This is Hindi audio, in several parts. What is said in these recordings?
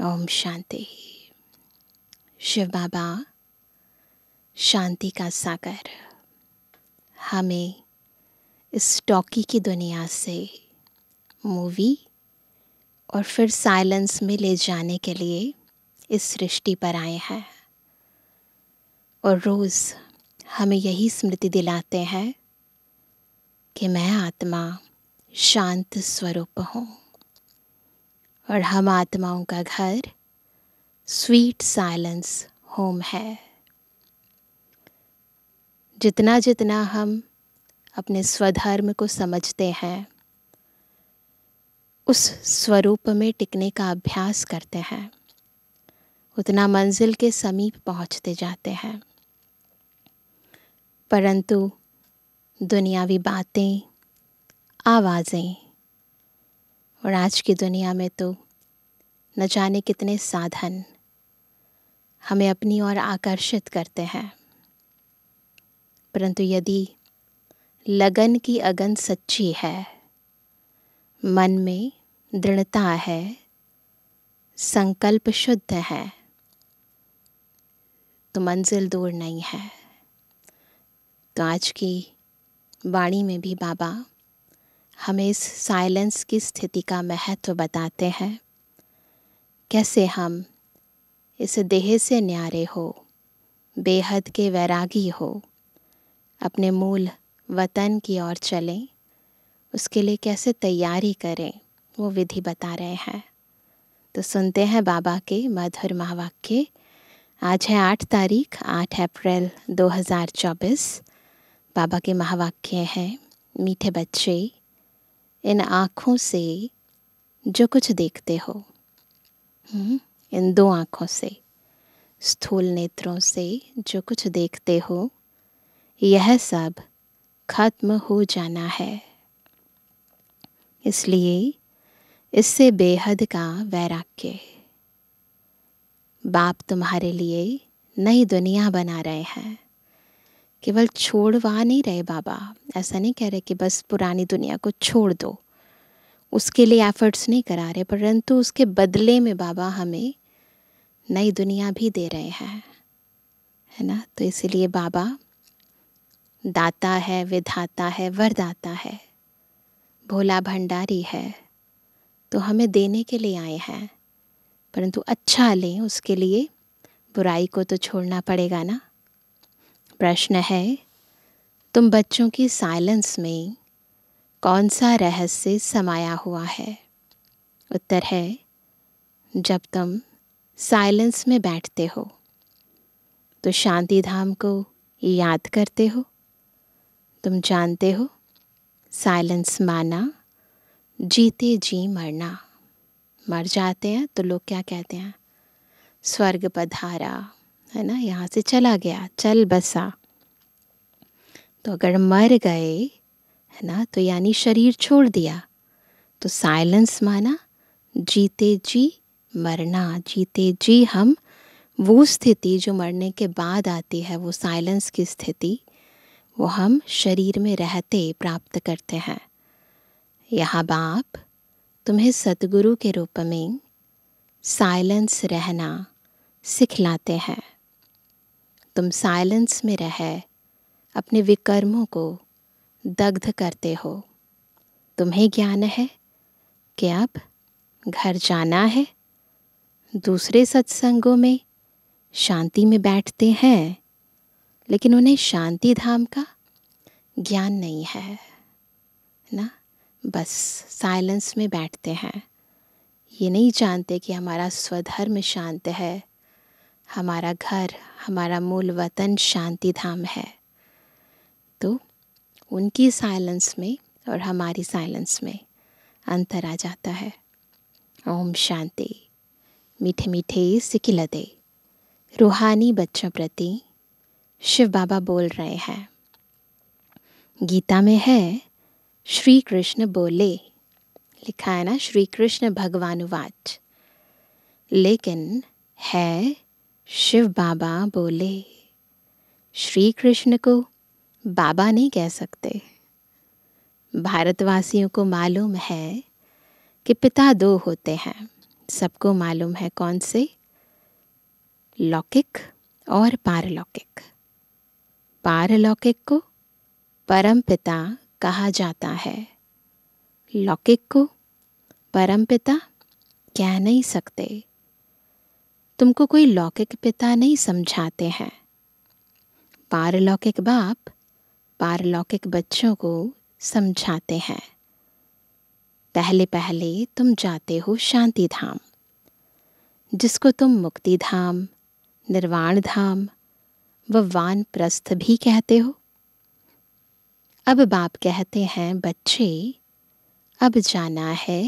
ओम शांति शिव बाबा शांति का सागर हमें इस टॉकी की दुनिया से मूवी और फिर साइलेंस में ले जाने के लिए इस सृष्टि पर आए हैं और रोज़ हमें यही स्मृति दिलाते हैं कि मैं आत्मा शांत स्वरूप हूँ और हम आत्माओं का घर स्वीट साइलेंस होम है जितना जितना हम अपने स्वधर्म को समझते हैं उस स्वरूप में टिकने का अभ्यास करते हैं उतना मंजिल के समीप पहुंचते जाते हैं परंतु दुनियावी बातें आवाज़ें और आज की दुनिया में तो न जाने कितने साधन हमें अपनी ओर आकर्षित करते हैं परंतु यदि लगन की अगन सच्ची है मन में दृढ़ता है संकल्प शुद्ध है तो मंजिल दूर नहीं है तो आज की वाणी में भी बाबा हमें इस साइलेंस की स्थिति का महत्व बताते हैं कैसे हम इस देह से न्यारे हो बेहद के वैरागी हो अपने मूल वतन की ओर चलें उसके लिए कैसे तैयारी करें वो विधि बता रहे हैं तो सुनते हैं बाबा के मधुर महावाक्य आज है आठ तारीख आठ अप्रैल 2024 बाबा के महावाक्य हैं मीठे बच्चे इन आँखों से जो कुछ देखते हो हम्म, इन दो आँखों से स्थूल नेत्रों से जो कुछ देखते हो यह सब खत्म हो जाना है इसलिए इससे बेहद का वैराग्य बाप तुम्हारे लिए नई दुनिया बना रहे हैं केवल छोड़वा नहीं रहे बाबा ऐसा नहीं कह रहे कि बस पुरानी दुनिया को छोड़ दो उसके लिए एफर्ट्स नहीं करा रहे परंतु उसके बदले में बाबा हमें नई दुनिया भी दे रहे हैं है ना तो इसलिए बाबा दाता है विधाता है वरदाता है भोला भंडारी है तो हमें देने के लिए आए हैं परंतु अच्छा लें उसके लिए बुराई को तो छोड़ना पड़ेगा ना प्रश्न है तुम बच्चों की साइलेंस में कौन सा रहस्य समाया हुआ है उत्तर है जब तुम साइलेंस में बैठते हो तो शांति धाम को याद करते हो तुम जानते हो साइलेंस माना जीते जी मरना मर जाते हैं तो लोग क्या कहते हैं स्वर्ग पधारा है ना यहाँ से चला गया चल बसा तो अगर मर गए ना तो यानी शरीर छोड़ दिया तो साइलेंस माना जीते जी मरना जीते जी हम वो स्थिति जो मरने के बाद आती है वो साइलेंस की स्थिति वो हम शरीर में रहते प्राप्त करते हैं यहाँ बाप तुम्हें सतगुरु के रूप में साइलेंस रहना सिखलाते हैं तुम साइलेंस में रह अपने विकर्मों को दग्ध करते हो तुम्हें ज्ञान है कि अब घर जाना है दूसरे सत्संगों में शांति में बैठते हैं लेकिन उन्हें शांति धाम का ज्ञान नहीं है ना बस साइलेंस में बैठते हैं ये नहीं जानते कि हमारा स्वधर्म शांत है हमारा घर हमारा मूल वतन शांति धाम है तो उनकी साइलेंस में और हमारी साइलेंस में अंतर आ जाता है ओम शांति मीठे मीठे सिकिल दे रूहानी बच्चों प्रति शिव बाबा बोल रहे हैं गीता में है श्री कृष्ण बोले लिखा है ना श्री कृष्ण भगवानुवाच लेकिन है शिव बाबा बोले श्री कृष्ण को बाबा नहीं कह सकते भारतवासियों को मालूम है कि पिता दो होते हैं सबको मालूम है कौन से लौकिक और पारलौकिक पारलौकिक को परम पिता कहा जाता है लौकिक को परम पिता कह नहीं सकते तुमको कोई लौकिक पिता नहीं समझाते हैं पारलौकिक बाप पारलौकिक बच्चों को समझाते हैं पहले पहले तुम जाते हो शांति धाम जिसको तुम मुक्ति धाम निर्वाण धाम व वान प्रस्थ भी कहते हो अब बाप कहते हैं बच्चे अब जाना है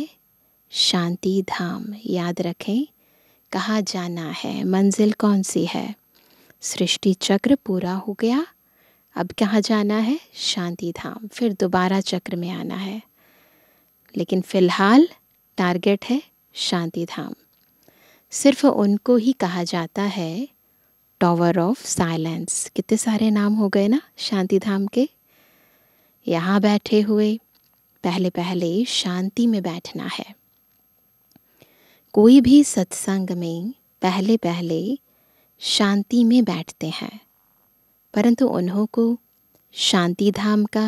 शांति धाम याद रखें कहाँ जाना है मंजिल कौन सी है सृष्टि चक्र पूरा हो गया अब कहाँ जाना है शांति धाम फिर दोबारा चक्र में आना है लेकिन फ़िलहाल टारगेट है शांति धाम सिर्फ उनको ही कहा जाता है टॉवर ऑफ साइलेंस कितने सारे नाम हो गए ना शांति धाम के यहाँ बैठे हुए पहले पहले शांति में बैठना है कोई भी सत्संग में पहले पहले शांति में बैठते हैं परंतु उन्हों को शांति धाम का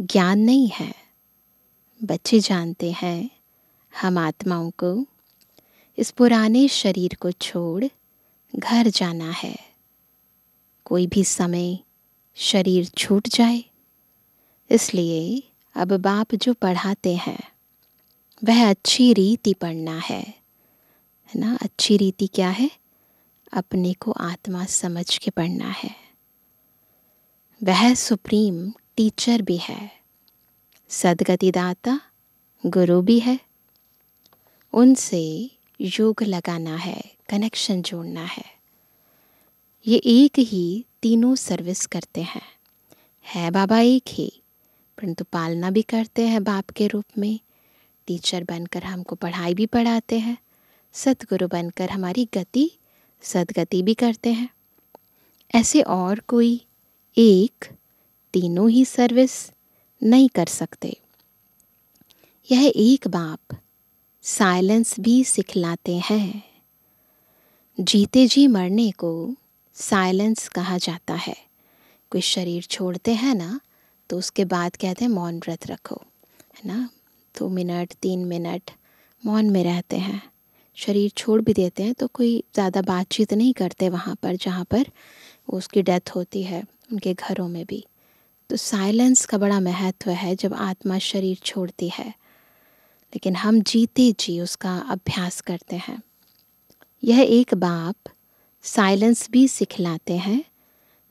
ज्ञान नहीं है बच्चे जानते हैं हम आत्माओं को इस पुराने शरीर को छोड़ घर जाना है कोई भी समय शरीर छूट जाए इसलिए अब बाप जो पढ़ाते हैं वह अच्छी रीति पढ़ना है है ना अच्छी रीति क्या है अपने को आत्मा समझ के पढ़ना है वह सुप्रीम टीचर भी है सदगतिदाता गुरु भी है उनसे योग लगाना है कनेक्शन जोड़ना है ये एक ही तीनों सर्विस करते हैं है बाबा एक ही परंतु पालना भी करते हैं बाप के रूप में टीचर बनकर हमको पढ़ाई भी पढ़ाते हैं सतगुरु बनकर हमारी गति सदगति भी करते हैं ऐसे और कोई एक तीनों ही सर्विस नहीं कर सकते यह एक बाप साइलेंस भी सिखलाते हैं जीते जी मरने को साइलेंस कहा जाता है कोई शरीर छोड़ते हैं ना तो उसके बाद कहते हैं मौन व्रत रखो है ना दो मिनट तीन मिनट मौन में रहते हैं शरीर छोड़ भी देते हैं तो कोई ज़्यादा बातचीत नहीं करते वहाँ पर जहाँ पर उसकी डेथ होती है उनके घरों में भी तो साइलेंस का बड़ा महत्व है जब आत्मा शरीर छोड़ती है लेकिन हम जीते जी उसका अभ्यास करते हैं यह एक बाप साइलेंस भी सिखलाते हैं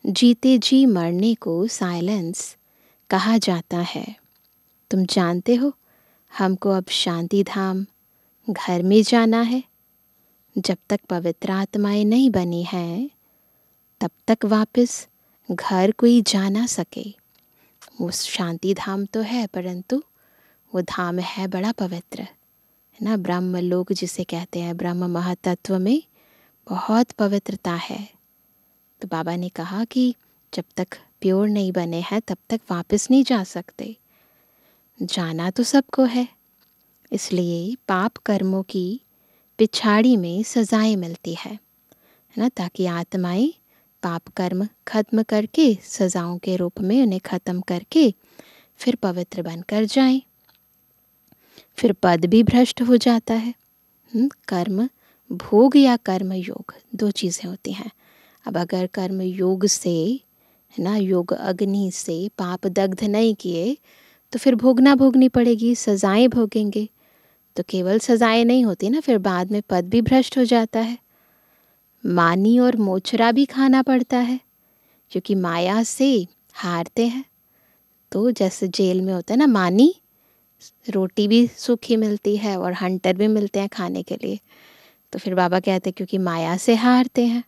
जीते जी मरने को साइलेंस कहा जाता है तुम जानते हो हमको अब शांति धाम घर में जाना है जब तक पवित्र आत्माएं नहीं बनी हैं तब तक वापस घर कोई जा ना सके वो शांति धाम तो है परंतु वो धाम है बड़ा पवित्र है ना ब्रह्म लोग जिसे कहते हैं ब्रह्म महातत्व में बहुत पवित्रता है तो बाबा ने कहा कि जब तक प्योर नहीं बने हैं तब तक वापस नहीं जा सकते जाना तो सबको है इसलिए पाप कर्मों की पिछाड़ी में सजाएं मिलती है है ना ताकि आत्माएं पाप कर्म खत्म करके सजाओं के रूप में उन्हें खत्म करके फिर पवित्र बनकर जाएं फिर पद भी भ्रष्ट हो जाता है हम्म, कर्म भोग या कर्म योग दो चीज़ें होती हैं अब अगर कर्म योग से है ना योग अग्नि से पाप दग्ध नहीं किए तो फिर भोगना भोगनी पड़ेगी सजाएं भोगेंगे तो केवल सजाएं नहीं होती ना फिर बाद में पद भी भ्रष्ट हो जाता है मानी और मोचरा भी खाना पड़ता है क्योंकि माया से हारते हैं तो जैसे जेल में होता है ना मानी रोटी भी सूखी मिलती है और हंटर भी मिलते हैं खाने के लिए तो फिर बाबा कहते हैं क्योंकि माया से हारते हैं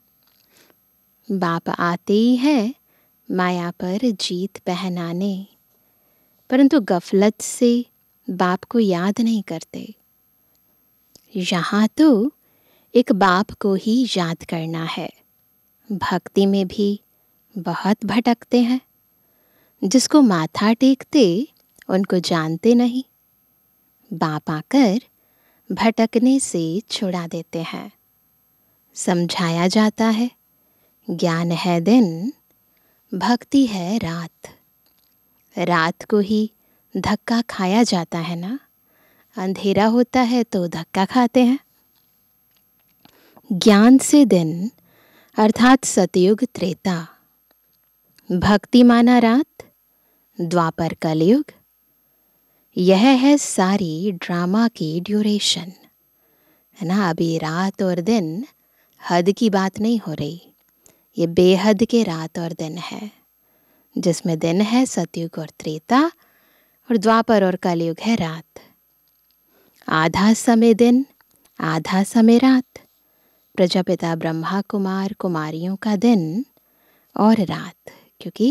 बाप आते ही हैं माया पर जीत पहनाने परंतु गफलत से बाप को याद नहीं करते यहाँ तो एक बाप को ही याद करना है भक्ति में भी बहुत भटकते हैं जिसको माथा टेकते उनको जानते नहीं बाप आकर भटकने से छुड़ा देते हैं समझाया जाता है ज्ञान है दिन भक्ति है रात रात को ही धक्का खाया जाता है ना अंधेरा होता है तो धक्का खाते हैं ज्ञान से दिन अर्थात सतयुग त्रेता भक्ति माना रात द्वापर कलयुग यह है सारी ड्रामा की ड्यूरेशन है ना अभी रात और दिन हद की बात नहीं हो रही ये बेहद के रात और दिन है जिसमें दिन है सतयुग और त्रेता और द्वापर और कलयुग है रात आधा समय दिन आधा समय रात प्रजापिता ब्रह्मा कुमार कुमारियों का दिन और रात क्योंकि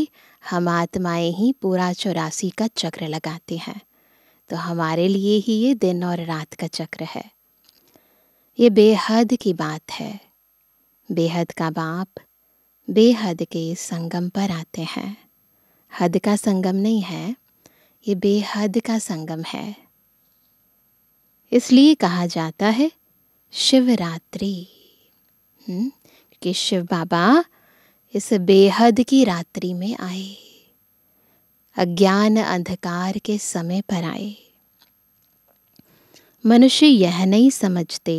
हम आत्माएं ही पूरा चौरासी का चक्र लगाते हैं तो हमारे लिए ही ये दिन और रात का चक्र है ये बेहद की बात है बेहद का बाप बेहद के संगम पर आते हैं हद का संगम नहीं है ये बेहद का संगम है इसलिए कहा जाता है शिवरात्रि हम्म, कि शिव बाबा इस बेहद की रात्रि में आए अज्ञान अंधकार के समय पर आए मनुष्य यह नहीं समझते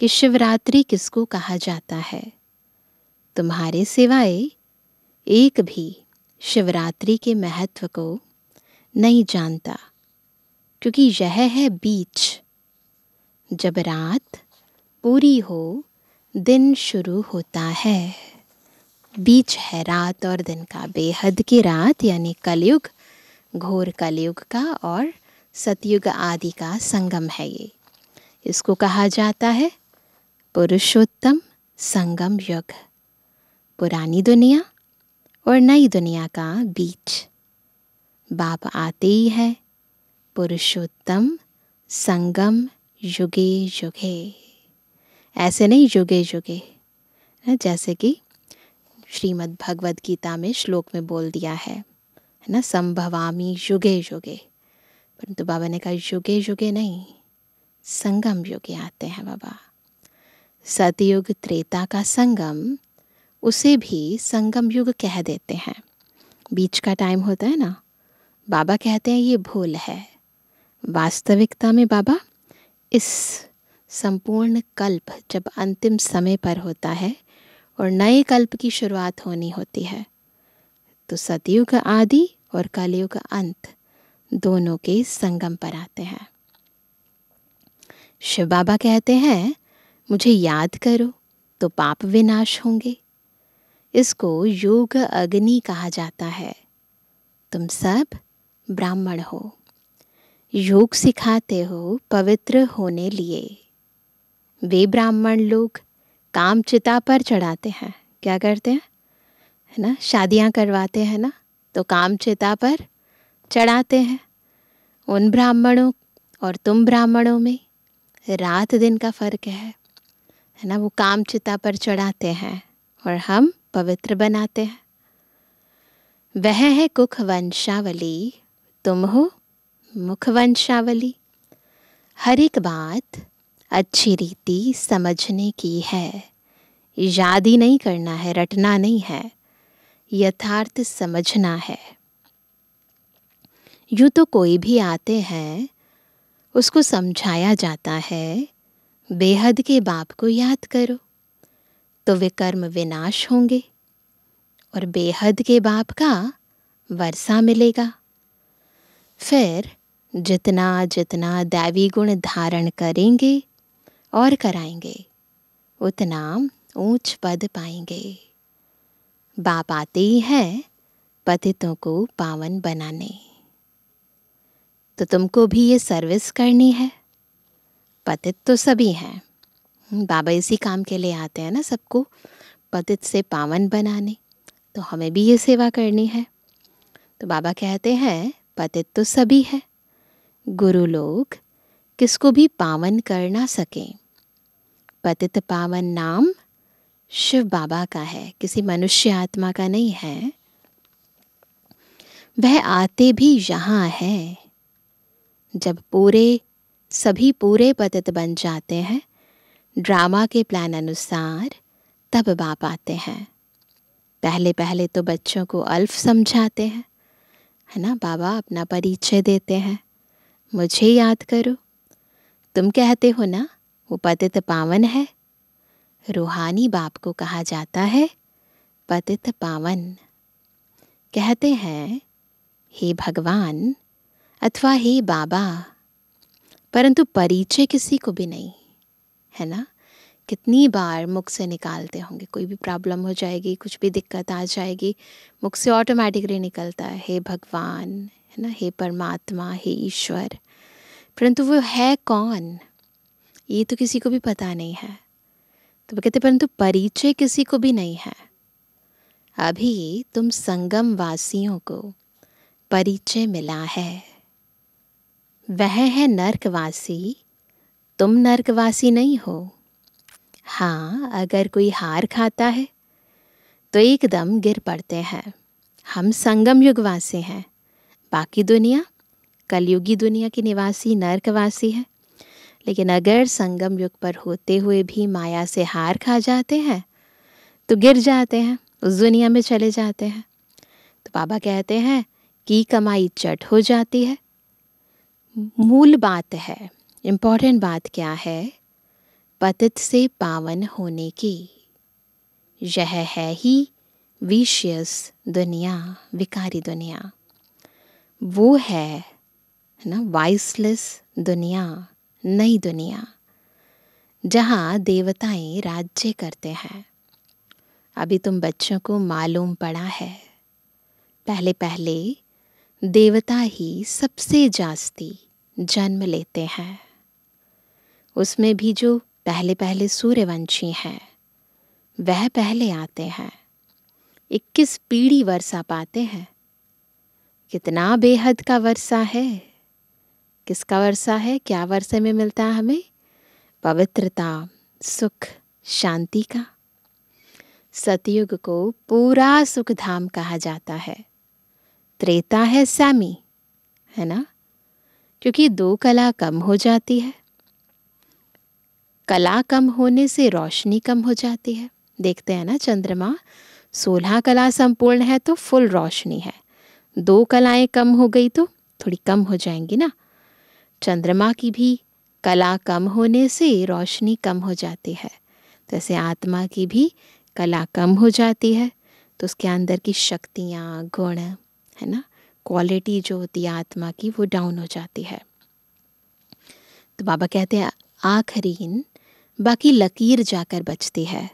कि शिवरात्रि किसको कहा जाता है तुम्हारे सिवाय एक भी शिवरात्रि के महत्व को नहीं जानता क्योंकि यह है बीच जब रात पूरी हो दिन शुरू होता है बीच है रात और दिन का बेहद की रात यानी कलयुग घोर कलयुग का और सतयुग आदि का संगम है ये इसको कहा जाता है पुरुषोत्तम संगम युग पुरानी दुनिया और नई दुनिया का बीच बाप आते ही है पुरुषोत्तम संगम युगे युगे ऐसे नहीं जुगे जुगे जैसे कि श्रीमद् भगवद गीता में श्लोक में बोल दिया है है ना संभवामी युगे युगे परंतु बाबा ने कहा युगे युगे नहीं संगम युगे आते हैं बाबा सतयुग त्रेता का संगम उसे भी संगम युग कह देते हैं बीच का टाइम होता है ना बाबा कहते हैं ये भूल है वास्तविकता में बाबा इस संपूर्ण कल्प जब अंतिम समय पर होता है और नए कल्प की शुरुआत होनी होती है तो सतयुग आदि और कलयुग अंत दोनों के संगम पर आते हैं शिव बाबा कहते हैं मुझे याद करो तो पाप विनाश होंगे इसको योग अग्नि कहा जाता है तुम सब ब्राह्मण हो योग सिखाते हो पवित्र होने लिए वे ब्राह्मण लोग काम चिता पर चढ़ाते हैं क्या करते हैं है ना शादियां करवाते हैं ना तो काम चिता पर चढ़ाते हैं उन ब्राह्मणों और तुम ब्राह्मणों में रात दिन का फ़र्क है है ना वो काम चिता पर चढ़ाते हैं और हम पवित्र बनाते हैं वह है कुख वंशावली तुम हो मुख वंशावली हर एक बात अच्छी रीति समझने की है याद ही नहीं करना है रटना नहीं है यथार्थ समझना है यूँ तो कोई भी आते हैं उसको समझाया जाता है बेहद के बाप को याद करो तो वे कर्म विनाश होंगे और बेहद के बाप का वर्षा मिलेगा फिर जितना जितना दैवी गुण धारण करेंगे और कराएंगे उतना ऊंच पद पाएंगे बाप आते ही है पतितों को पावन बनाने तो तुमको भी ये सर्विस करनी है पतित तो सभी हैं बाबा इसी काम के लिए आते हैं ना सबको पतित से पावन बनाने तो हमें भी ये सेवा करनी है तो बाबा कहते हैं पतित तो सभी है गुरु लोग किसको भी पावन कर ना सकें पतित पावन नाम शिव बाबा का है किसी मनुष्य आत्मा का नहीं है वह आते भी यहाँ है जब पूरे सभी पूरे पतित बन जाते हैं ड्रामा के प्लान अनुसार तब बाप आते हैं पहले पहले तो बच्चों को अल्फ समझाते हैं है ना बाबा अपना परिचय देते हैं मुझे याद करो तुम कहते हो ना वो पतित पावन है रूहानी बाप को कहा जाता है पतित पावन कहते हैं हे भगवान अथवा हे बाबा परंतु परिचय किसी को भी नहीं है ना कितनी बार मुख से निकालते होंगे कोई भी प्रॉब्लम हो जाएगी कुछ भी दिक्कत आ जाएगी मुख से ऑटोमेटिकली निकलता है हे भगवान है ना हे परमात्मा हे ईश्वर परंतु वो है कौन ये तो किसी को भी पता नहीं है तो वो कहते परंतु परिचय किसी को भी नहीं है अभी तुम संगम वासियों को परिचय मिला है वह है नर्कवासी तुम नर्कवासी नहीं हो हाँ अगर कोई हार खाता है तो एकदम गिर पड़ते हैं हम संगम युगवासी हैं बाकी दुनिया कलयुगी दुनिया के निवासी नर्कवासी हैं लेकिन अगर संगम युग पर होते हुए भी माया से हार खा जाते हैं तो गिर जाते हैं उस दुनिया में चले जाते हैं तो बाबा कहते हैं कि कमाई चट हो जाती है मूल बात है इम्पॉर्टेंट बात क्या है पतित से पावन होने की यह है ही विशियस दुनिया विकारी दुनिया वो है है ना वॉइसलेस दुनिया नई दुनिया जहाँ देवताएं राज्य करते हैं अभी तुम बच्चों को मालूम पड़ा है पहले पहले देवता ही सबसे जास्ती जन्म लेते हैं उसमें भी जो पहले पहले सूर्यवंशी हैं वह पहले आते हैं इक्कीस पीढ़ी वर्षा पाते हैं कितना बेहद का वर्षा है किसका वर्षा है क्या वर्षे में मिलता है हमें पवित्रता सुख शांति का सतयुग को पूरा सुख धाम कहा जाता है त्रेता है सैमी है ना क्योंकि दो कला कम हो जाती है कला कम होने से रोशनी कम हो जाती है देखते हैं ना चंद्रमा सोलह कला संपूर्ण है तो फुल रोशनी है दो कलाएं कम हो गई तो थोड़ी कम हो जाएंगी ना चंद्रमा की भी कला कम होने से रोशनी कम हो जाती है तो आत्मा की भी कला कम हो जाती है तो उसके अंदर की शक्तियाँ गुण है ना क्वालिटी जो होती है आत्मा की वो डाउन हो जाती है तो बाबा कहते हैं आखरीन बाकी लकीर जाकर बचती है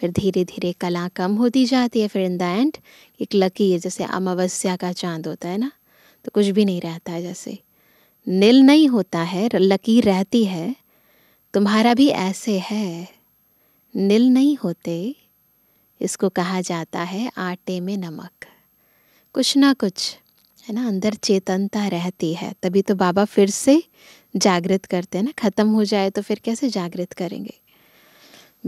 फिर धीरे धीरे कला कम होती जाती है फिर इन द एंड एक लकीर जैसे अमावस्या का चांद होता है ना तो कुछ भी नहीं रहता है जैसे नील नहीं होता है लकीर रहती है तुम्हारा भी ऐसे है नील नहीं होते इसको कहा जाता है आटे में नमक कुछ ना कुछ है ना अंदर चेतनता रहती है तभी तो बाबा फिर से जागृत करते हैं ना ख़त्म हो जाए तो फिर कैसे जागृत करेंगे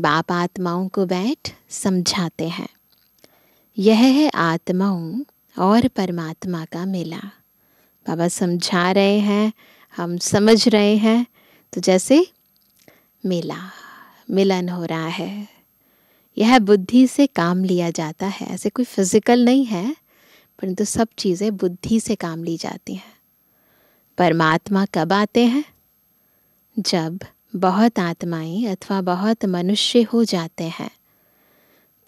बाप आत्माओं को बैठ समझाते हैं यह है आत्माओं और परमात्मा का मेला बाबा समझा रहे हैं हम समझ रहे हैं तो जैसे मेला मिलन हो रहा है यह बुद्धि से काम लिया जाता है ऐसे कोई फिजिकल नहीं है परंतु सब चीज़ें बुद्धि से काम ली जाती हैं परमात्मा कब आते हैं जब बहुत आत्माएं अथवा बहुत मनुष्य हो जाते हैं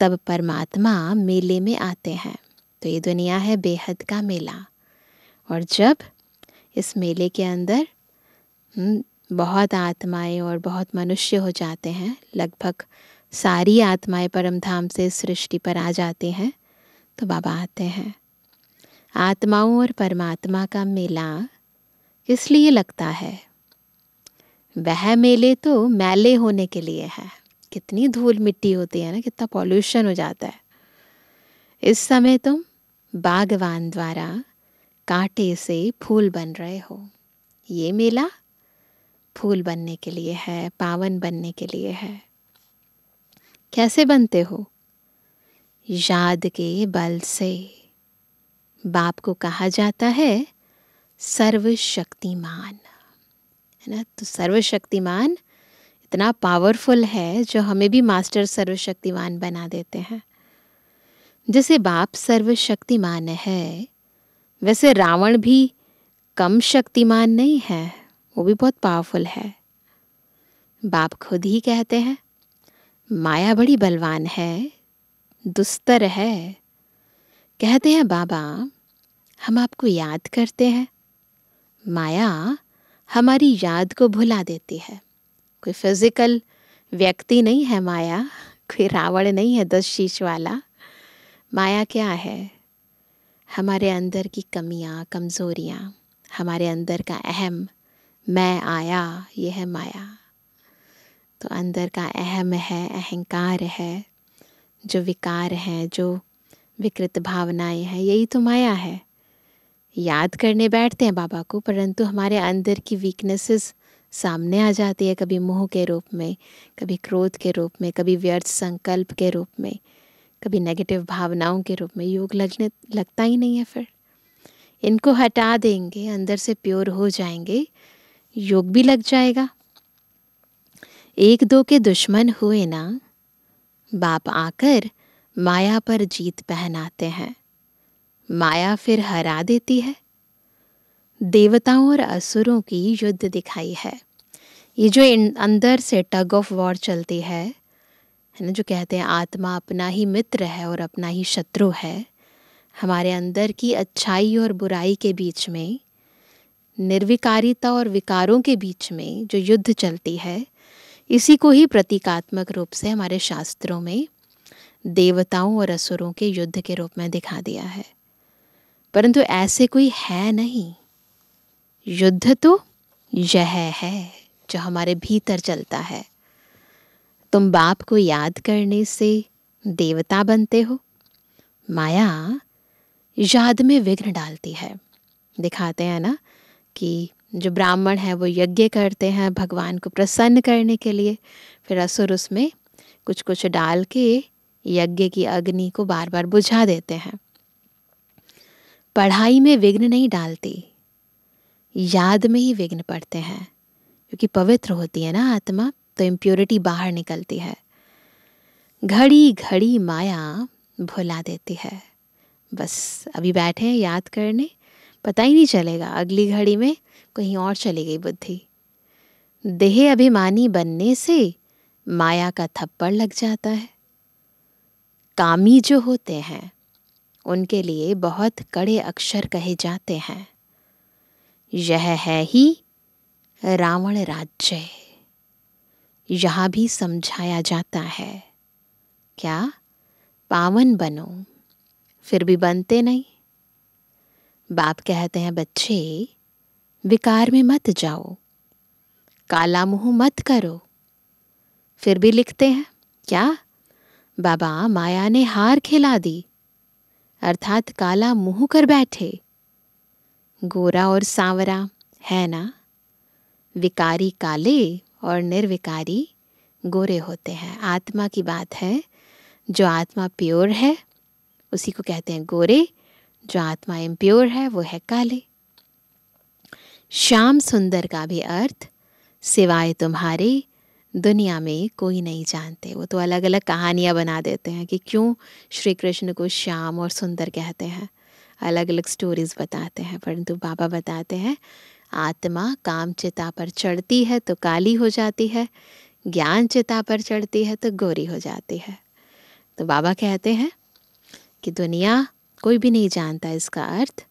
तब परमात्मा मेले में आते हैं तो ये दुनिया है बेहद का मेला और जब इस मेले के अंदर हम्म, बहुत आत्माएं और बहुत मनुष्य हो जाते हैं लगभग सारी आत्माएं परमधाम से सृष्टि पर आ जाते हैं तो बाबा आते हैं आत्माओं और परमात्मा का मेला किस लिए लगता है वह मेले तो मैले होने के लिए है कितनी धूल मिट्टी होती है ना कितना पॉल्यूशन हो जाता है इस समय तुम बागवान द्वारा कांटे से फूल बन रहे हो ये मेला फूल बनने के लिए है पावन बनने के लिए है कैसे बनते हो याद के बल से बाप को कहा जाता है सर्वशक्तिमान है ना तो सर्वशक्तिमान इतना पावरफुल है जो हमें भी मास्टर सर्वशक्तिमान बना देते हैं जैसे बाप सर्वशक्तिमान है वैसे रावण भी कम शक्तिमान नहीं है वो भी बहुत पावरफुल है बाप खुद ही कहते हैं माया बड़ी बलवान है दुस्तर है कहते हैं बाबा हम आपको याद करते हैं माया हमारी याद को भुला देती है कोई फिजिकल व्यक्ति नहीं है माया कोई रावण नहीं है दस शीश वाला माया क्या है हमारे अंदर की कमियाँ कमज़ोरियाँ हमारे अंदर का अहम मैं आया यह है माया तो अंदर का अहम है अहंकार है जो विकार हैं जो विकृत भावनाएं हैं यही तो माया है याद करने बैठते हैं बाबा को परंतु हमारे अंदर की वीकनेसेस सामने आ जाती है कभी मुँह के रूप में कभी क्रोध के रूप में कभी व्यर्थ संकल्प के रूप में कभी नेगेटिव भावनाओं के रूप में योग लगने लगता ही नहीं है फिर इनको हटा देंगे अंदर से प्योर हो जाएंगे योग भी लग जाएगा एक दो के दुश्मन हुए ना बाप आकर माया पर जीत पहनाते हैं माया फिर हरा देती है देवताओं और असुरों की युद्ध दिखाई है ये जो अंदर से टग ऑफ वॉर चलती है है ना जो कहते हैं आत्मा अपना ही मित्र है और अपना ही शत्रु है हमारे अंदर की अच्छाई और बुराई के बीच में निर्विकारिता और विकारों के बीच में जो युद्ध चलती है इसी को ही प्रतीकात्मक रूप से हमारे शास्त्रों में देवताओं और असुरों के युद्ध के रूप में दिखा दिया है परंतु ऐसे कोई है नहीं युद्ध तो यह है जो हमारे भीतर चलता है तुम बाप को याद करने से देवता बनते हो माया याद में विघ्न डालती है दिखाते हैं ना कि जो ब्राह्मण है वो यज्ञ करते हैं भगवान को प्रसन्न करने के लिए फिर असुर उसमें कुछ कुछ डाल के यज्ञ की अग्नि को बार बार बुझा देते हैं पढ़ाई में विघ्न नहीं डालती याद में ही विघ्न पड़ते हैं क्योंकि पवित्र होती है ना आत्मा तो इम्प्योरिटी बाहर निकलती है घड़ी घड़ी माया भुला देती है बस अभी बैठे हैं याद करने पता ही नहीं चलेगा अगली घड़ी में कहीं और चली गई बुद्धि देह अभिमानी बनने से माया का थप्पड़ लग जाता है कामी जो होते हैं उनके लिए बहुत कड़े अक्षर कहे जाते हैं यह है ही रावण राज्य यहाँ भी समझाया जाता है क्या पावन बनो फिर भी बनते नहीं बाप कहते हैं बच्चे विकार में मत जाओ काला मुंह मत करो फिर भी लिखते हैं क्या बाबा माया ने हार खिला दी अर्थात काला मुंह कर बैठे गोरा और सांवरा है ना विकारी काले और निर्विकारी गोरे होते हैं आत्मा की बात है जो आत्मा प्योर है उसी को कहते हैं गोरे जो आत्मा इम्प्योर है वो है काले श्याम सुंदर का भी अर्थ सिवाय तुम्हारे दुनिया में कोई नहीं जानते वो तो अलग अलग कहानियाँ बना देते हैं कि क्यों श्री कृष्ण को श्याम और सुंदर कहते हैं अलग अलग स्टोरीज़ बताते हैं परंतु बाबा बताते हैं आत्मा काम चिता पर चढ़ती है तो काली हो जाती है ज्ञान चिता पर चढ़ती है तो गोरी हो जाती है तो बाबा कहते हैं कि दुनिया कोई भी नहीं जानता इसका अर्थ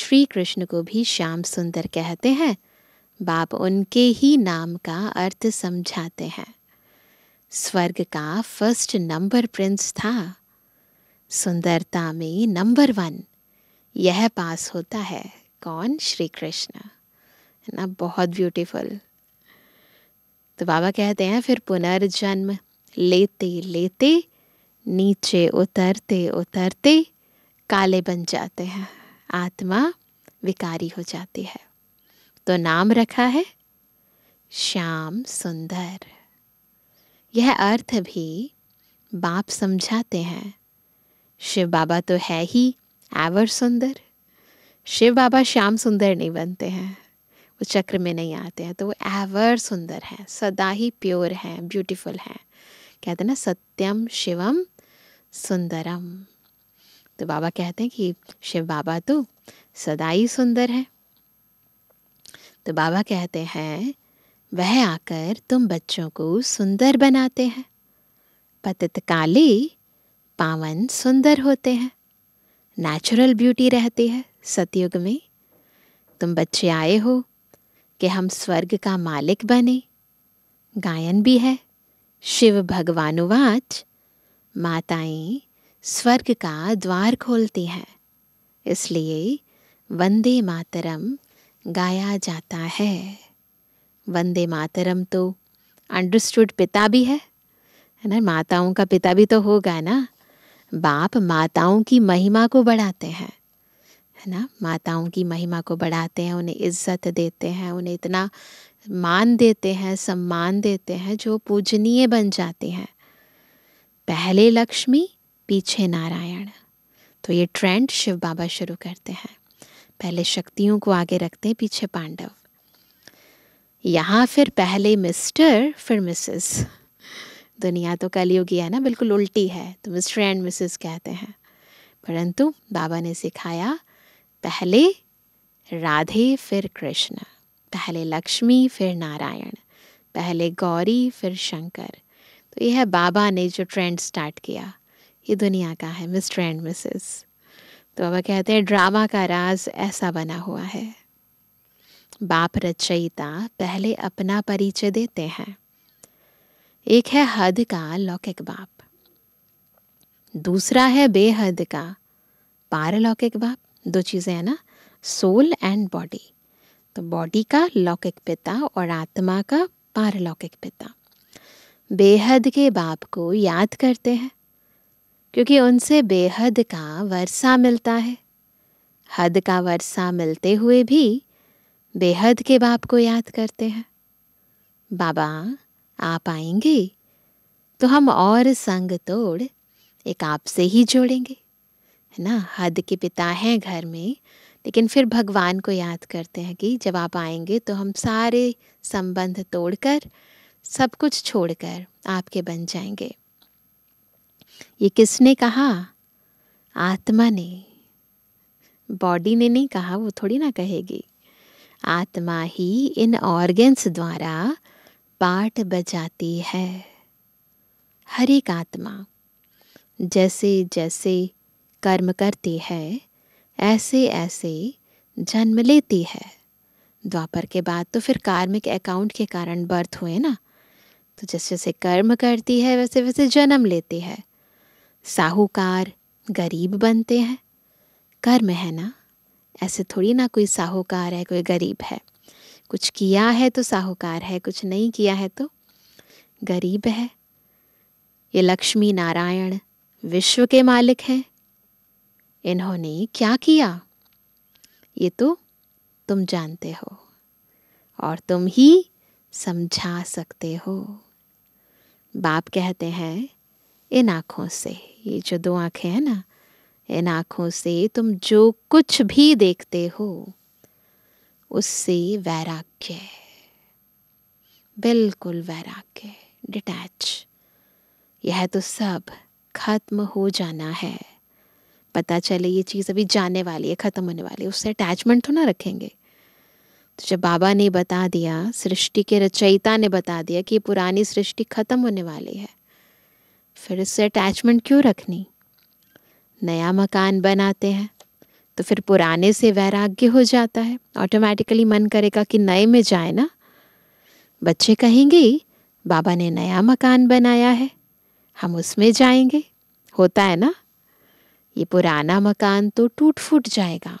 श्री कृष्ण को भी श्याम सुंदर कहते हैं बाप उनके ही नाम का अर्थ समझाते हैं स्वर्ग का फर्स्ट नंबर प्रिंस था सुंदरता में नंबर वन यह पास होता है कौन श्री कृष्ण है ना बहुत ब्यूटीफुल तो बाबा कहते हैं फिर पुनर्जन्म लेते लेते नीचे उतरते उतरते काले बन जाते हैं आत्मा विकारी हो जाती है तो नाम रखा है श्याम सुंदर यह अर्थ भी बाप समझाते हैं शिव बाबा तो है ही एवर सुंदर शिव बाबा श्याम सुंदर नहीं बनते हैं वो चक्र में नहीं आते हैं तो वो एवर सुंदर हैं सदा ही प्योर हैं ब्यूटीफुल हैं कहते हैं ना सत्यम शिवम सुंदरम तो बाबा कहते हैं कि शिव बाबा तो सदा ही सुंदर है तो बाबा कहते हैं वह आकर तुम बच्चों को सुंदर बनाते हैं पतित काली पावन सुंदर होते हैं नेचुरल ब्यूटी रहती है सतयुग में तुम बच्चे आए हो कि हम स्वर्ग का मालिक बने गायन भी है शिव भगवानुवाच माताएं स्वर्ग का द्वार खोलती हैं इसलिए वंदे मातरम गाया जाता है वंदे मातरम तो अंडरस्टूड पिता भी है है ना माताओं का पिता भी तो होगा ना बाप माताओं की महिमा को बढ़ाते हैं है ना माताओं की महिमा को बढ़ाते हैं उन्हें इज्जत देते हैं उन्हें इतना मान देते हैं सम्मान देते हैं जो पूजनीय बन जाते हैं पहले लक्ष्मी पीछे नारायण तो ये ट्रेंड शिव बाबा शुरू करते हैं पहले शक्तियों को आगे रखते हैं पीछे पांडव यहाँ फिर पहले मिस्टर फिर मिसेस दुनिया तो कलयुगी है ना बिल्कुल उल्टी है तो मिस्टर एंड मिसेस कहते हैं परंतु बाबा ने सिखाया पहले राधे फिर कृष्ण पहले लक्ष्मी फिर नारायण पहले गौरी फिर शंकर तो यह है बाबा ने जो ट्रेंड स्टार्ट किया ये दुनिया का है मिस्टर एंड मिसेस तो बाबा कहते हैं ड्रामा का राज ऐसा बना हुआ है बाप रचयिता पहले अपना परिचय देते हैं एक है हद का लौकिक बाप दूसरा है बेहद का पारलौकिक बाप दो चीज़ें हैं ना सोल एंड बॉडी तो बॉडी का लौकिक पिता और आत्मा का पारलौकिक पिता बेहद के बाप को याद करते हैं क्योंकि उनसे बेहद का वर्षा मिलता है हद का वर्षा मिलते हुए भी बेहद के बाप को याद करते हैं बाबा आप आएंगे तो हम और संग तोड़ एक आप से ही जोड़ेंगे है ना हद के पिता हैं घर में लेकिन फिर भगवान को याद करते हैं कि जब आप आएंगे तो हम सारे संबंध तोड़कर सब कुछ छोड़कर आपके बन जाएंगे ये किसने कहा आत्मा ने बॉडी ने नहीं कहा वो थोड़ी ना कहेगी आत्मा ही इन ऑर्गेन्स द्वारा बाट बजाती है हर एक आत्मा जैसे जैसे कर्म करती है ऐसे ऐसे जन्म लेती है द्वापर के बाद तो फिर कार्मिक अकाउंट के कारण बर्थ हुए ना तो जैसे जैसे कर्म करती है वैसे वैसे जन्म लेती है साहूकार गरीब बनते हैं कर्म है ना ऐसे थोड़ी ना कोई साहूकार है कोई गरीब है कुछ किया है तो साहूकार है कुछ नहीं किया है तो गरीब है ये लक्ष्मी नारायण विश्व के मालिक हैं इन्होंने क्या किया ये तो तुम जानते हो और तुम ही समझा सकते हो बाप कहते हैं इन आँखों से ये जो दो आँखें हैं ना इन आँखों से तुम जो कुछ भी देखते हो उससे वैराग्य बिल्कुल वैराग्य डिटैच यह तो सब खत्म हो जाना है पता चले ये चीज़ अभी जाने वाली है ख़त्म होने वाली है उससे अटैचमेंट तो ना रखेंगे तो जब बाबा ने बता दिया सृष्टि के रचयिता ने बता दिया कि पुरानी सृष्टि ख़त्म होने वाली है फिर इससे अटैचमेंट क्यों रखनी नया मकान बनाते हैं तो फिर पुराने से वैराग्य हो जाता है ऑटोमेटिकली मन करेगा कि नए में जाए ना बच्चे कहेंगे बाबा ने नया मकान बनाया है हम उसमें जाएंगे होता है ना ये पुराना मकान तो टूट फूट जाएगा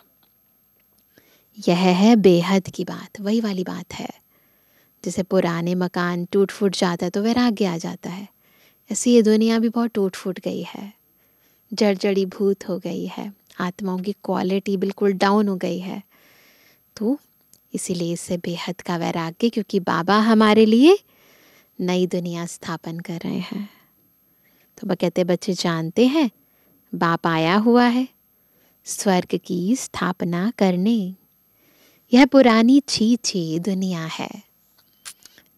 यह है बेहद की बात वही वाली बात है जैसे पुराने मकान टूट फूट जाता है तो वैराग्य आ जाता है ऐसी ये दुनिया भी बहुत टूट फूट गई है जड़ जड़ी भूत हो गई है आत्माओं की क्वालिटी बिल्कुल डाउन हो गई है तो इसीलिए इससे बेहद का वैराग्य क्योंकि बाबा हमारे लिए नई दुनिया स्थापन कर रहे हैं तो वह कहते बच्चे जानते हैं बाप आया हुआ है स्वर्ग की स्थापना करने यह पुरानी छी छी दुनिया है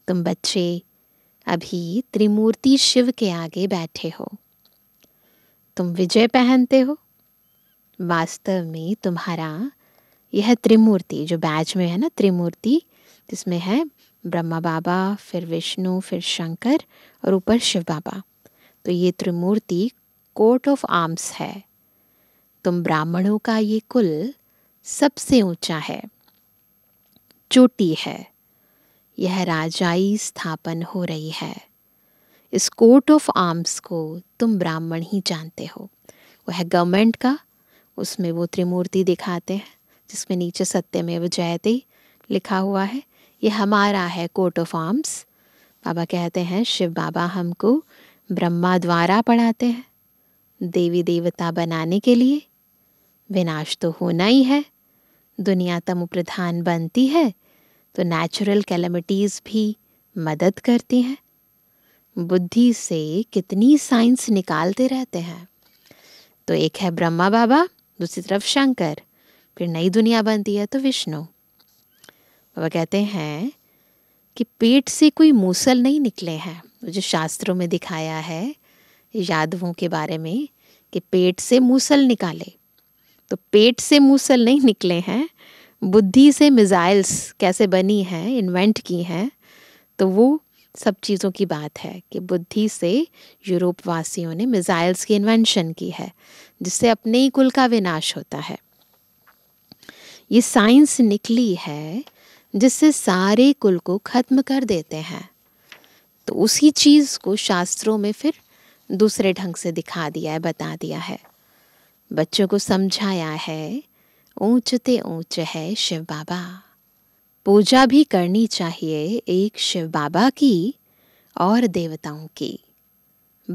तुम बच्चे अभी त्रिमूर्ति शिव के आगे बैठे हो तुम विजय पहनते हो वास्तव में तुम्हारा यह त्रिमूर्ति जो बैच में है ना त्रिमूर्ति जिसमें है ब्रह्मा बाबा फिर विष्णु फिर शंकर और ऊपर शिव बाबा तो ये त्रिमूर्ति कोर्ट ऑफ आर्म्स है तुम ब्राह्मणों का ये कुल सबसे ऊंचा है चोटी है यह राजाई स्थापन हो रही है इस कोर्ट ऑफ आर्म्स को तुम ब्राह्मण ही जानते हो वह गवर्नमेंट का उसमें वो त्रिमूर्ति दिखाते हैं जिसमें नीचे सत्यमेव जयते लिखा हुआ है ये हमारा है कोट ऑफ आर्म्स बाबा कहते हैं शिव बाबा हमको ब्रह्मा द्वारा पढ़ाते हैं देवी देवता बनाने के लिए विनाश तो होना ही है दुनिया तम प्रधान बनती है तो नेचुरल कैलमिटीज़ भी मदद करती हैं बुद्धि से कितनी साइंस निकालते रहते हैं तो एक है ब्रह्मा बाबा दूसरी तरफ शंकर फिर नई दुनिया बनती है तो विष्णु बाबा कहते हैं कि पेट से कोई मूसल नहीं निकले हैं जो शास्त्रों में दिखाया है यादवों के बारे में कि पेट से मूसल निकाले तो पेट से मूसल नहीं निकले हैं बुद्धि से मिज़ाइल्स कैसे बनी हैं इन्वेंट की हैं तो वो सब चीज़ों की बात है कि बुद्धि से यूरोप वासियों ने मिज़ाइल्स की इन्वेंशन की है जिससे अपने ही कुल का विनाश होता है ये साइंस निकली है जिससे सारे कुल को ख़त्म कर देते हैं तो उसी चीज़ को शास्त्रों में फिर दूसरे ढंग से दिखा दिया है बता दिया है बच्चों को समझाया है ऊंचते ऊंच है शिव बाबा पूजा भी करनी चाहिए एक शिव बाबा की और देवताओं की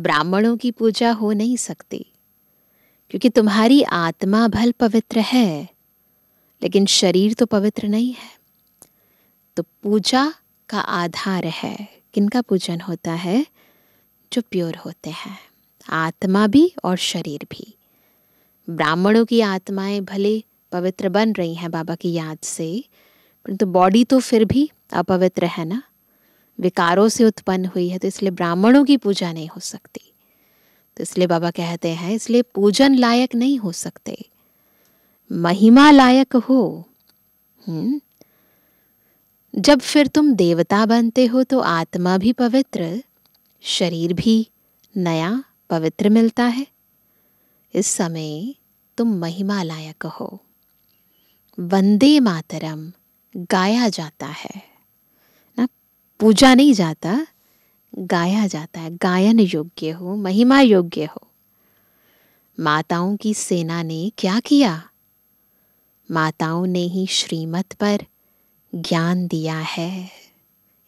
ब्राह्मणों की पूजा हो नहीं सकती क्योंकि तुम्हारी आत्मा भल पवित्र है लेकिन शरीर तो पवित्र नहीं है तो पूजा का आधार है किनका पूजन होता है जो प्योर होते हैं आत्मा भी और शरीर भी ब्राह्मणों की आत्माएं भले पवित्र बन रही हैं बाबा की याद से परंतु तो बॉडी तो फिर भी अपवित्र है ना विकारों से उत्पन्न हुई है तो इसलिए ब्राह्मणों की पूजा नहीं हो सकती तो इसलिए बाबा कहते हैं इसलिए पूजन लायक नहीं हो सकते महिमा लायक हो हुँ? हम्म? जब फिर तुम देवता बनते हो तो आत्मा भी पवित्र शरीर भी नया पवित्र मिलता है इस समय तुम महिमा लायक हो वंदे मातरम गाया जाता है ना पूजा नहीं जाता गाया जाता है गायन योग्य हो महिमा योग्य हो माताओं की सेना ने क्या किया माताओं ने ही श्रीमत पर ज्ञान दिया है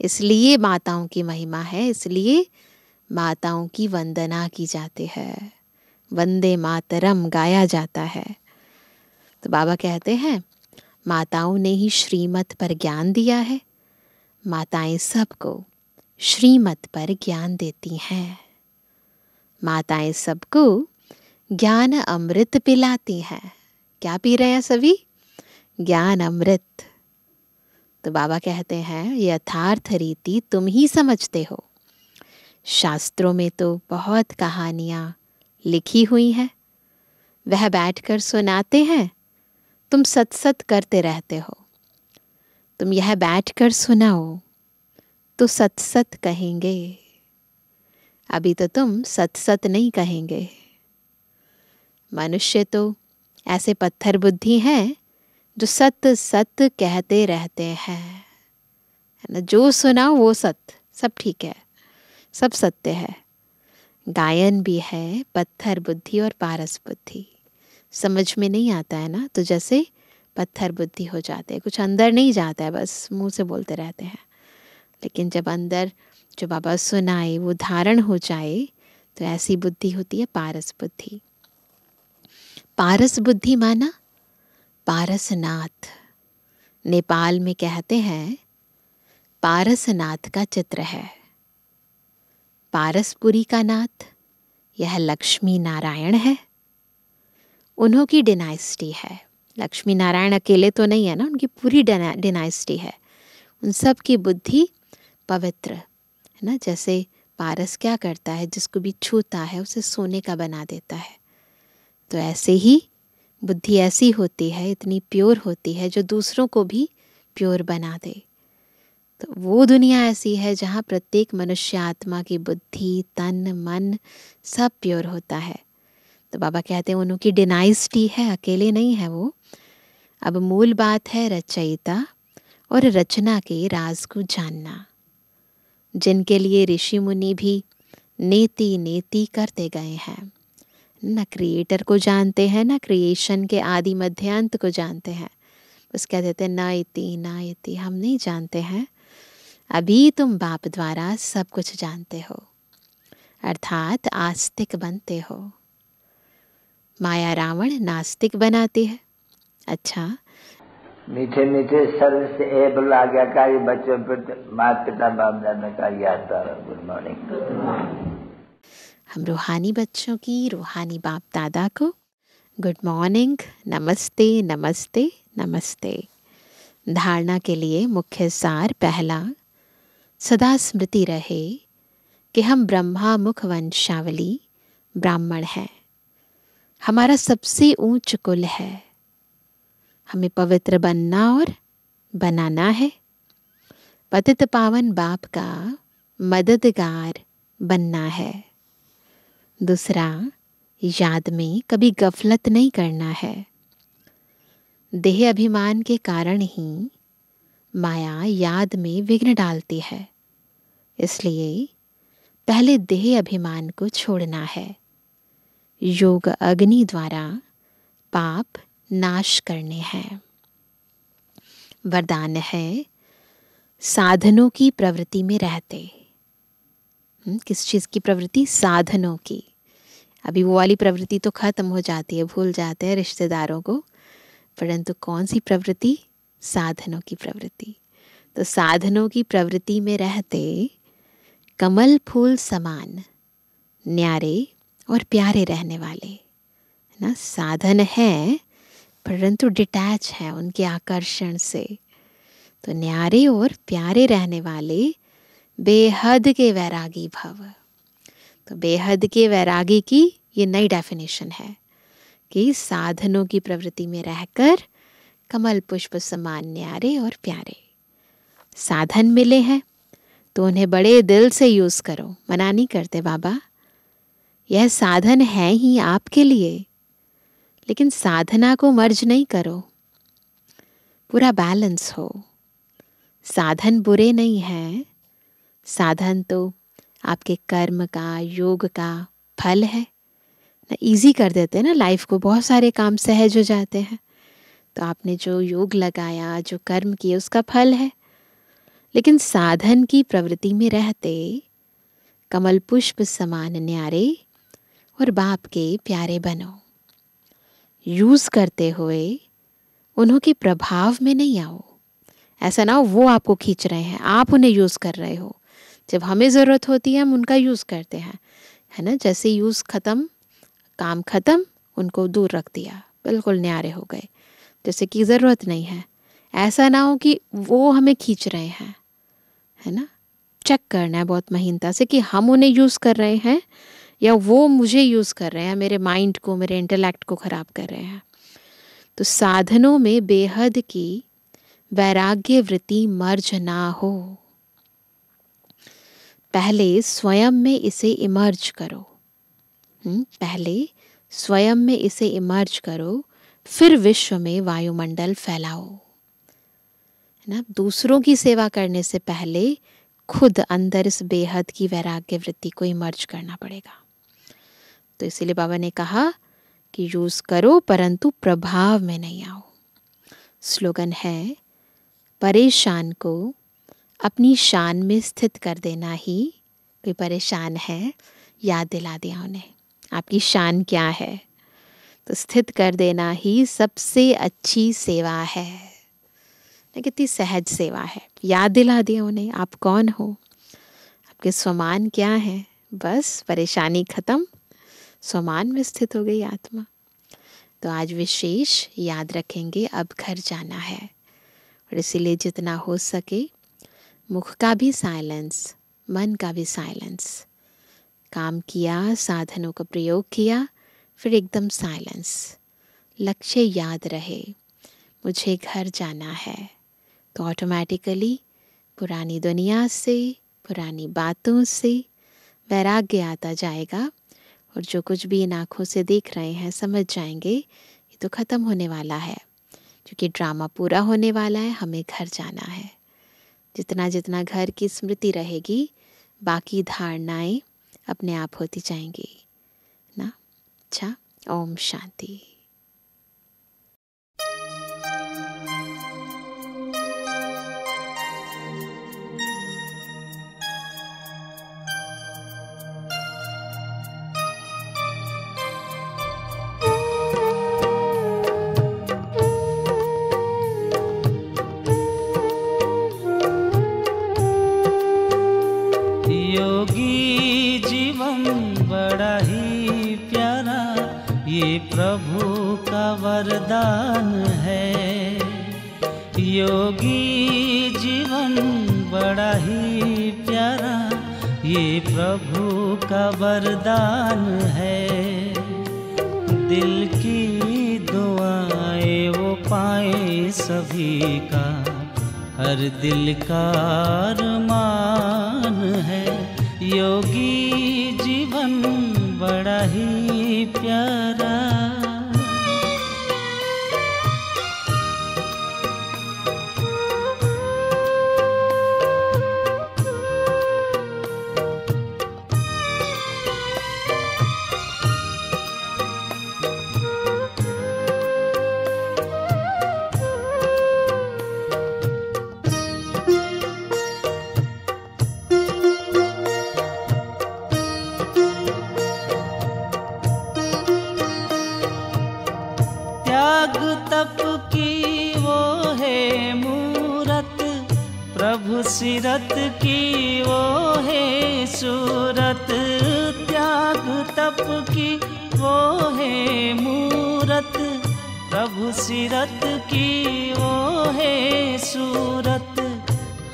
इसलिए माताओं की महिमा है इसलिए माताओं की वंदना की जाती है वंदे मातरम गाया जाता है तो बाबा कहते हैं माताओं ने ही श्रीमत पर ज्ञान दिया है माताएं सबको श्रीमत पर ज्ञान देती हैं माताएं सबको ज्ञान अमृत पिलाती हैं क्या पी रहे हैं सभी ज्ञान अमृत तो बाबा कहते हैं यथार्थ रीति तुम ही समझते हो शास्त्रों में तो बहुत कहानियाँ लिखी हुई हैं वह बैठकर सुनाते हैं तुम सत करते रहते हो तुम यह बैठ कर सुनाओ तो सतसत कहेंगे अभी तो तुम सतसत नहीं कहेंगे मनुष्य तो ऐसे पत्थर बुद्धि हैं जो सत सत कहते रहते हैं है ना जो सुनाओ वो सत सब ठीक है सब सत्य है गायन भी है पत्थर बुद्धि और पारस बुद्धि समझ में नहीं आता है ना तो जैसे पत्थर बुद्धि हो जाते हैं कुछ अंदर नहीं जाता है बस मुंह से बोलते रहते हैं लेकिन जब अंदर जो बाबा सुनाए वो धारण हो जाए तो ऐसी बुद्धि होती है पारस बुद्धि पारस बुद्धि माना पारसनाथ नेपाल में कहते हैं पारसनाथ का चित्र है पारसपुरी का नाथ यह लक्ष्मी नारायण है उन्हों की डिनाइस्टी है लक्ष्मी नारायण अकेले तो नहीं है ना उनकी पूरी डिनाइस्टी है उन सब की बुद्धि पवित्र है ना जैसे पारस क्या करता है जिसको भी छूता है उसे सोने का बना देता है तो ऐसे ही बुद्धि ऐसी होती है इतनी प्योर होती है जो दूसरों को भी प्योर बना दे तो वो दुनिया ऐसी है जहाँ प्रत्येक मनुष्य आत्मा की बुद्धि तन मन सब प्योर होता है तो बाबा कहते हैं उनकी डिनाइस्टी है अकेले नहीं है वो अब मूल बात है रचयिता और रचना के राज को जानना जिनके लिए ऋषि मुनि भी नेति नेति करते गए हैं न क्रिएटर को जानते हैं ना क्रिएशन के आदि मध्यांत को जानते हैं उस कह देते हैं ना इति ना इति हम नहीं जानते हैं अभी तुम बाप द्वारा सब कुछ जानते हो अर्थात आस्तिक बनते हो माया रावण नास्तिक बनाती है अच्छा मीठे मीठे सर से गया का बच्चों पर तो मात पिता बाप जाने का याद गुड मॉर्निंग हम रूहानी बच्चों की रूहानी बाप दादा को गुड मॉर्निंग नमस्ते नमस्ते नमस्ते धारणा के लिए मुख्य सार पहला सदा स्मृति रहे कि हम ब्रह्मा मुख वंशावली ब्राह्मण हैं हमारा सबसे ऊंच कुल है हमें पवित्र बनना और बनाना है पतित पावन बाप का मददगार बनना है दूसरा याद में कभी गफलत नहीं करना है देह अभिमान के कारण ही माया याद में विघ्न डालती है इसलिए पहले देह अभिमान को छोड़ना है योग अग्नि द्वारा पाप नाश करने हैं वरदान है साधनों की प्रवृत्ति में रहते हम्म, किस चीज़ की प्रवृत्ति साधनों की अभी वो वाली प्रवृत्ति तो ख़त्म हो जाती है भूल जाते हैं रिश्तेदारों को परंतु कौन सी प्रवृत्ति साधनों की प्रवृत्ति तो साधनों की प्रवृत्ति में रहते कमल फूल समान न्यारे और प्यारे रहने वाले ना साधन है परंतु डिटैच है उनके आकर्षण से तो न्यारे और प्यारे रहने वाले बेहद के वैरागी भव तो बेहद के वैरागी की ये नई डेफिनेशन है कि साधनों की प्रवृत्ति में रहकर कमल पुष्प समान न्यारे और प्यारे साधन मिले हैं तो उन्हें बड़े दिल से यूज़ करो मना नहीं करते बाबा यह साधन है ही आपके लिए लेकिन साधना को मर्ज नहीं करो पूरा बैलेंस हो साधन बुरे नहीं हैं साधन तो आपके कर्म का योग का फल है ना इजी कर देते हैं ना लाइफ को बहुत सारे काम सहज हो जाते हैं तो आपने जो योग लगाया जो कर्म किए उसका फल है लेकिन साधन की प्रवृत्ति में रहते कमल पुष्प समान न्यारे और बाप के प्यारे बनो यूज़ करते हुए उन्हों के प्रभाव में नहीं आओ ऐसा ना हो वो आपको खींच रहे हैं आप उन्हें यूज़ कर रहे हो जब हमें ज़रूरत होती है हम उनका यूज़ करते हैं है ना जैसे यूज़ ख़त्म काम ख़त्म उनको दूर रख दिया बिल्कुल न्यारे हो गए जैसे कि ज़रूरत नहीं है ऐसा ना हो कि वो हमें खींच रहे हैं है ना चेक करना है बहुत महीनता से कि हम उन्हें यूज़ कर रहे हैं या वो मुझे यूज़ कर रहे हैं मेरे माइंड को मेरे इंटेलेक्ट को ख़राब कर रहे हैं तो साधनों में बेहद की वैराग्य वृत्ति मर्ज ना हो पहले स्वयं में इसे इमर्ज करो हुँ? हम्म, पहले स्वयं में इसे इमर्ज करो फिर विश्व में वायुमंडल फैलाओ है ना दूसरों की सेवा करने से पहले खुद अंदर इस बेहद की वैराग्य वृत्ति को इमर्ज करना पड़ेगा तो इसीलिए बाबा ने कहा कि यूज़ करो परंतु प्रभाव में नहीं आओ स्लोगन है परेशान को अपनी शान में स्थित कर देना ही कोई परेशान है याद दिला दिया उन्हें आपकी शान क्या है तो स्थित कर देना ही सबसे अच्छी सेवा है कितनी सहज सेवा है याद दिला दिया उन्हें आप कौन हो आपके समान क्या है बस परेशानी ख़त्म समान में स्थित हो गई आत्मा तो आज विशेष याद रखेंगे अब घर जाना है और इसीलिए जितना हो सके मुख का भी साइलेंस मन का भी साइलेंस काम किया साधनों का प्रयोग किया फिर एकदम साइलेंस लक्ष्य याद रहे मुझे घर जाना है तो ऑटोमेटिकली पुरानी दुनिया से पुरानी बातों से वैराग्य आता जाएगा और जो कुछ भी इन आँखों से देख रहे हैं समझ जाएंगे ये तो ख़त्म होने वाला है क्योंकि ड्रामा पूरा होने वाला है हमें घर जाना है जितना जितना घर की स्मृति रहेगी बाकी धारणाएं अपने आप होती जाएंगी ना अच्छा ओम शांति वरदान है दिल की दुआएं वो पाए सभी का हर दिल का अरमान है योगी प्रभु सिरत की वो है सूरत त्याग तप की वो है मूरत प्रभु सिरत की वो है सूरत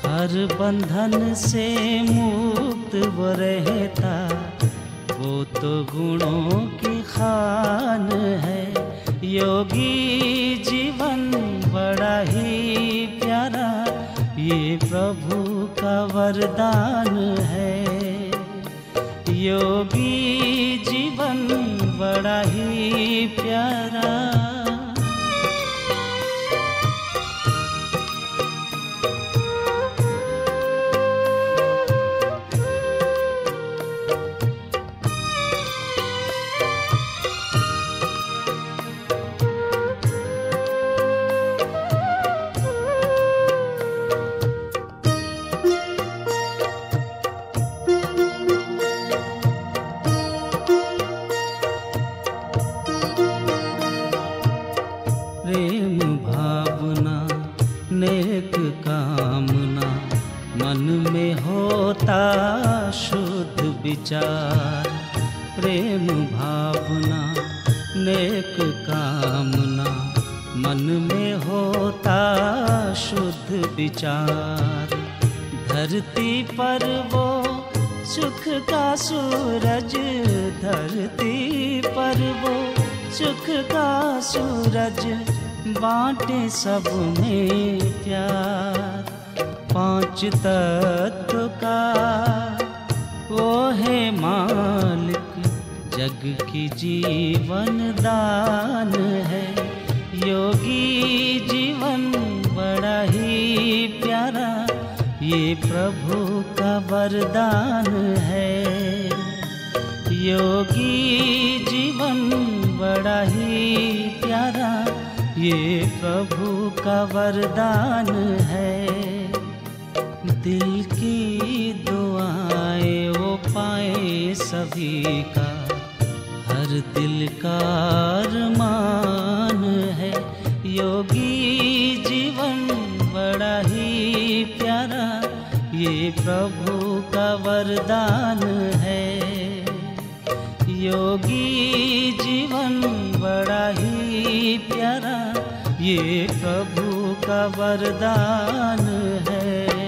हर बंधन से मुक्त वो रहता वो तो गुणों की खान है योगी जीवन बड़ा ही ये प्रभु का वरदान है योगी जीवन बड़ा ही प्यारा विचार प्रेम भावना नेक कामना मन में होता शुद्ध विचार धरती पर वो सुख का सूरज धरती पर वो सुख का सूरज बांटे सब में प्यार पांच तत्व का वो है मालिक जग की जीवन दान है योगी जीवन बड़ा ही प्यारा ये प्रभु का वरदान है योगी जीवन बड़ा ही प्यारा ये प्रभु का वरदान है दिल की दुआएं वो पाए सभी का हर दिल का अरमान है योगी जीवन बड़ा ही प्यारा ये प्रभु का वरदान है योगी जीवन बड़ा ही प्यारा ये प्रभु का वरदान है